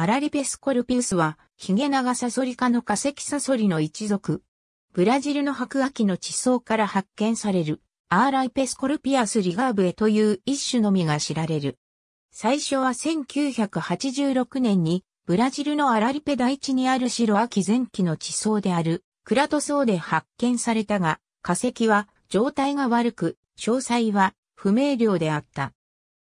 アラリペスコルピウスは、ヒゲナガサソリ科の化石サソリの一族。ブラジルの白亜紀の地層から発見される、アーライペスコルピアスリガーブエという一種のみが知られる。最初は1986年に、ブラジルのアラリペ大地にある白亜紀前期の地層である、クラト層で発見されたが、化石は状態が悪く、詳細は不明瞭であった。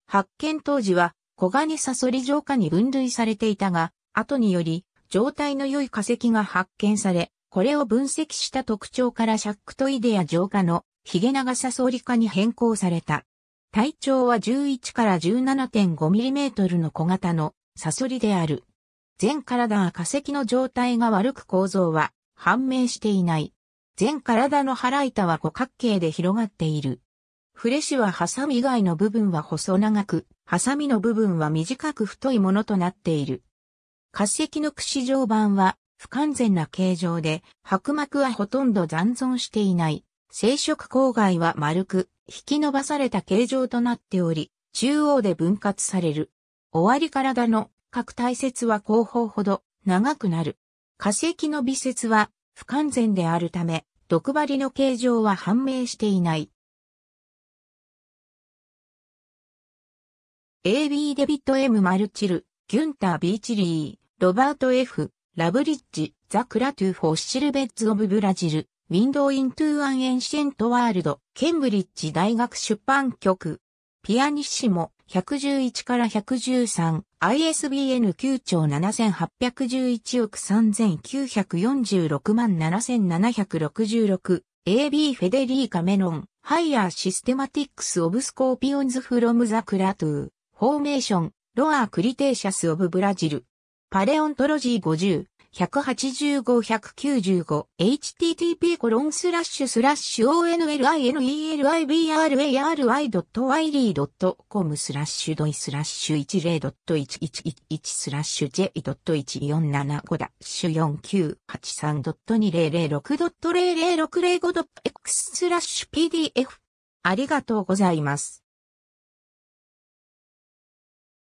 発見当時は小金サソリ浄化に分類されていたが、後により、状態の良い化石が発見され、これを分析した特徴からシャックトイデア浄化のヒゲ長サソリ化に変更された。体長は11から 17.5mm の小型のサソリである。全体が化石の状態が悪く構造は判明していない。全体の腹板は五角形で広がっている。フレシはハサミ以外の部分は細長く、ハサミの部分は短く太いものとなっている。滑石の櫛状板は不完全な形状で、白膜はほとんど残存していない。生殖郊外は丸く、引き伸ばされた形状となっており、中央で分割される。終わり体の各体節は後方ほど長くなる。化石の微節は不完全であるため、毒針の形状は判明していない。AB デビット M マルチル、ギュンター・ビーチリー、ロバート F、ラブリッジ、ザ・クラトゥ・フォッシル・ベッズ・オブ・ブラジル、ウィンドウ・イントゥ・アン・エンシェント・ワールド、ケンブリッジ大学出版局、ピアニッシモ、111から113、ISBN 9兆7811億3946万7766、AB フェデリーカ・メロン、ハイヤー・システマティックス・オブ・スコーピオンズ・フロム・ザ・クラトゥフォーメーション、ロアークリテーシャスオブブラジル。パレオントロジー50、185-195、http コロンスラッシュスラッシュ onlinelibarbary.wiley.com スラッシュドイスラッシュ10.1111スラッシュ j.1475 ダッシュ 4983.2006.006.0065.x スラッシュ pdf ありがとうございます。